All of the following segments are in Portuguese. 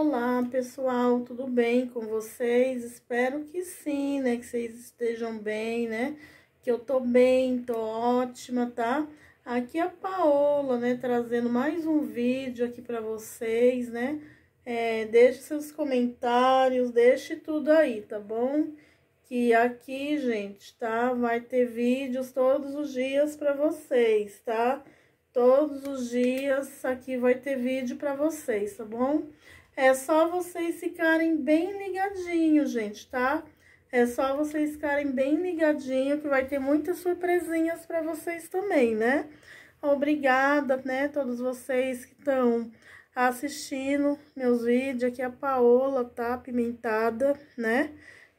Olá, pessoal, tudo bem com vocês? Espero que sim, né? Que vocês estejam bem, né? Que eu tô bem, tô ótima, tá? Aqui é a Paola, né? Trazendo mais um vídeo aqui pra vocês, né? É, deixe seus comentários, deixe tudo aí, tá bom? Que aqui, gente, tá? Vai ter vídeos todos os dias pra vocês, Tá? Todos os dias aqui vai ter vídeo para vocês, tá bom? É só vocês ficarem bem ligadinhos, gente, tá? É só vocês ficarem bem ligadinhos, que vai ter muitas surpresinhas para vocês também, né? Obrigada, né, todos vocês que estão assistindo meus vídeos. Aqui é a Paola, tá, pimentada, né?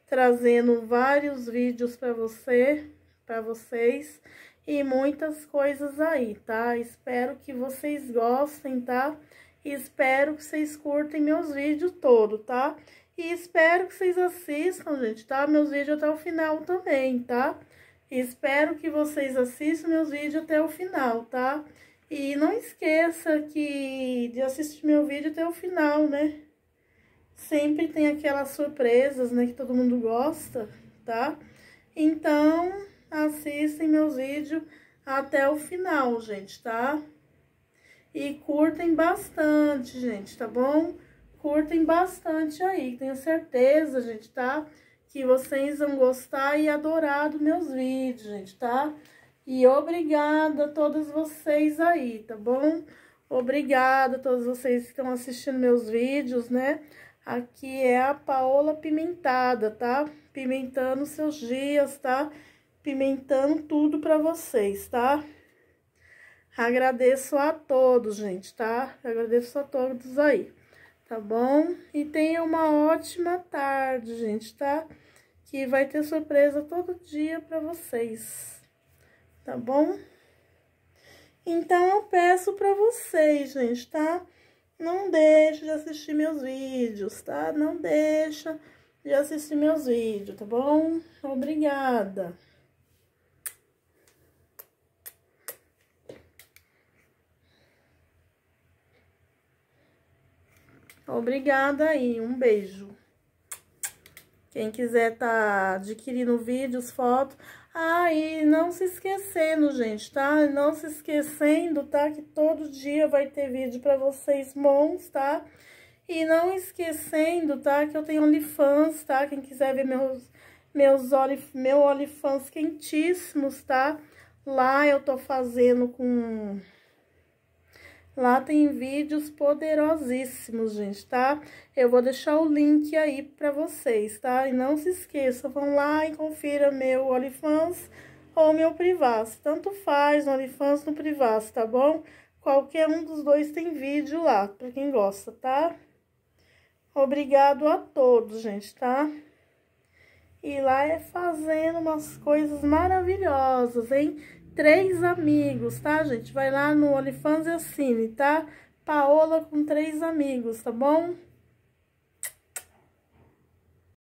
Trazendo vários vídeos para você, para vocês e muitas coisas aí, tá? Espero que vocês gostem, tá? espero que vocês curtem meus vídeos todos, tá? E espero que vocês assistam, gente, tá? Meus vídeos até o final também, tá? espero que vocês assistam meus vídeos até o final, tá? E não esqueça que de assistir meu vídeo até o final, né? Sempre tem aquelas surpresas, né, que todo mundo gosta, tá? Então, assistem meus vídeos até o final, gente, tá? E curtem bastante, gente, tá bom? Curtem bastante aí, tenho certeza, gente, tá? Que vocês vão gostar e adorar dos meus vídeos, gente, tá? E obrigada a todos vocês aí, tá bom? Obrigada a todos vocês que estão assistindo meus vídeos, né? Aqui é a Paola Pimentada, tá? Pimentando seus dias, tá? Pimentando tudo pra vocês, Tá? Agradeço a todos, gente, tá? Agradeço a todos aí, tá bom? E tenha uma ótima tarde, gente, tá? Que vai ter surpresa todo dia para vocês, tá bom? Então, eu peço para vocês, gente, tá? Não deixe de assistir meus vídeos, tá? Não deixa de assistir meus vídeos, tá bom? Obrigada! Obrigada e um beijo. Quem quiser tá adquirindo vídeos, fotos. Ah, e não se esquecendo, gente, tá? Não se esquecendo, tá? Que todo dia vai ter vídeo pra vocês, mons, tá? E não esquecendo, tá? Que eu tenho OnlyFans, tá? Quem quiser ver meus, meus olif, meu OnlyFans quentíssimos, tá? Lá eu tô fazendo com Lá tem vídeos poderosíssimos, gente, tá? Eu vou deixar o link aí pra vocês, tá? E não se esqueça, vão lá e confira meu OnlyFans ou meu privas Tanto faz no OnlyFans no privas tá bom? Qualquer um dos dois tem vídeo lá, pra quem gosta, tá? Obrigado a todos, gente, tá? E lá é fazendo umas coisas maravilhosas, hein? três amigos, tá, gente? Vai lá no OnlyFans e assine, tá? Paola com três amigos, tá bom?